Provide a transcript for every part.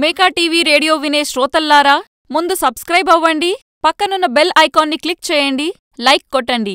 Meka TV radio వినే శ్రోతల్లారా ముందు subscribe అవ్వండి పక్కనున్న బెల్ ఐకాన్ ని క్లిక్ చేయండి లైక్ కొట్టండి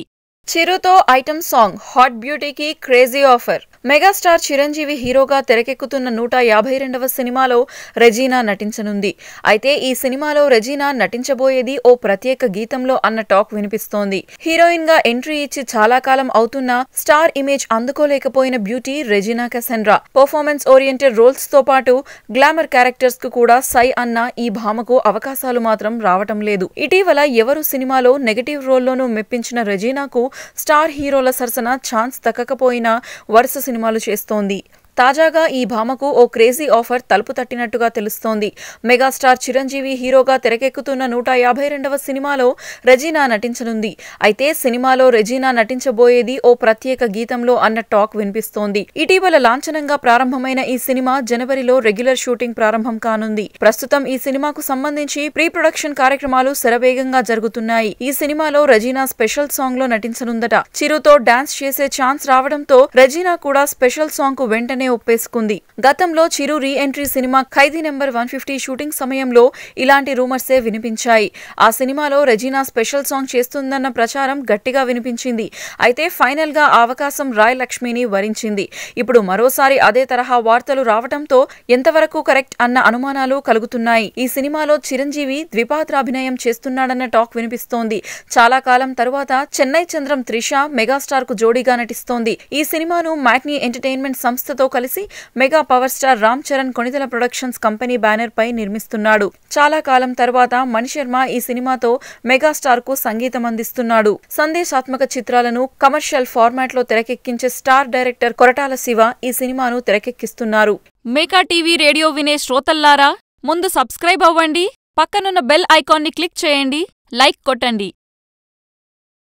చిరుతో ఐటమ్ సాంగ్ హాట్ బ్యూటీకి క్రేజీ ఆఫర్ మెగాస్టార్ చిరంజీవి హీరోగా తెరకెక్కుతున్న నూట యాభై రెండవ సినిమాలో రెజీనా నటించనుంది అయితే ఈ సినిమాలో రెజీనా నటించబోయేది ఓ ప్రత్యేక గీతంలో అన్న టాక్ వినిపిస్తోంది హీరోయిన్ గా ఎంట్రీ ఇచ్చి చాలా కాలం అవుతున్న స్టార్ ఇమేజ్ అందుకోలేకపోయిన beauty Regina Cassandra performance oriented roles తో పాటు గ్లామర్ క్యారెక్టర్స్ కు కూడా సై అన్న ఈ భామకు అవకాశాలు మాత్రం రావటం లేదు ఇటీవల ఎవరు సినిమాలో నెగటివ్ రోల్లోనూ మెప్పించిన రెజీనాకు స్టార్ హీరోల సరసన ఛాన్స్ దక్కకపోయినా వరుస సినిమాలు చేస్తోంది తాజాగా ఈ భామకు ఓ క్రేజీ ఆఫర్ తలుపు తట్టినట్టుగా తెలుస్తోంది మెగాస్టార్ చిరంజీవి హీరోగా తెరకెక్కుతున్న నూట యాభై రెండవ సినిమాలో రెజీనా నటించనుంది అయితే సినిమాలో రెజీనా నటించబోయేది ఓ ప్రత్యేక గీతంలో అన్న టాక్ వినిపిస్తోంది ఇటీవల లాంఛనంగా ప్రారంభమైన ఈ సినిమా జనవరిలో రెగ్యులర్ షూటింగ్ ప్రారంభం కానుంది ప్రస్తుతం ఈ సినిమాకు సంబంధించి ప్రీ ప్రొడక్షన్ కార్యక్రమాలు శరవేగంగా జరుగుతున్నాయి ఈ సినిమాలో రజీనా స్పెషల్ సాంగ్ లో నటించనుందట చిరుతో డాన్స్ చేసే ఛాన్స్ రావడంతో రజీనా కూడా స్పెషల్ సాంగ్ కు వెంటనే వెంటనే ఒప్పేసుకుంది గతంలో చిరు రీ ఎంట్రీ సినిమా Khaidi number one fifty shooting సమయంలో ఇలాంటి రూమర్సే వినిపించాయి ఆ సినిమాలో రెజీనా స్పెషల్ సాంగ్ చేస్తుందన్న ప్రచారం గట్టిగా వినిపించింది అయితే ఫైనల్ గా అవకాశం రాయ్ లక్ష్మిని వరించింది ఇప్పుడు మరోసారి అదే తరహా వార్తలు రావడంతో ఎంతవరకు కరెక్ట్ అన్న అనుమానాలు కలుగుతున్నాయి ఈ సినిమాలో చిరంజీవి ద్విపాత్ర అభినయం చేస్తున్నాడన్న టాక్ వినిపిస్తోంది చాలా కాలం తరువాత చెన్నై చంద్రం త్రిష మెగాస్టార్ కు జోడీగా నటిస్తోంది ఈ సినిమాను మ్యాట్నీ ఎంటర్టైన్మెంట్ సంస్థతో కలిసి mega power star Ram Charan Konidela productions company banner పై నిర్మిస్తున్నాడు చాలా కాలం తర్వాత మణిశర్మ ఈ సినిమాతో మెగాస్టార్ కు సంగీతం అందిస్తున్నాడు సందేశాత్మక చిత్రాలను కమర్షియల్ ఫార్మాట్ లో తెరకెక్కించే స్టార్ డైరెక్టర్ కొరటాల శివ ఈ సినిమాను తెరకెక్కిస్తున్నారు మేకా టీవీ రేడియో వినే శ్రోతల్లారా ముందు సబ్స్క్రైబ్ అవ్వండి పక్కనున్న బెల్ ఐకాన్ని క్లిక్ చేయండి లైక్ కొట్టండి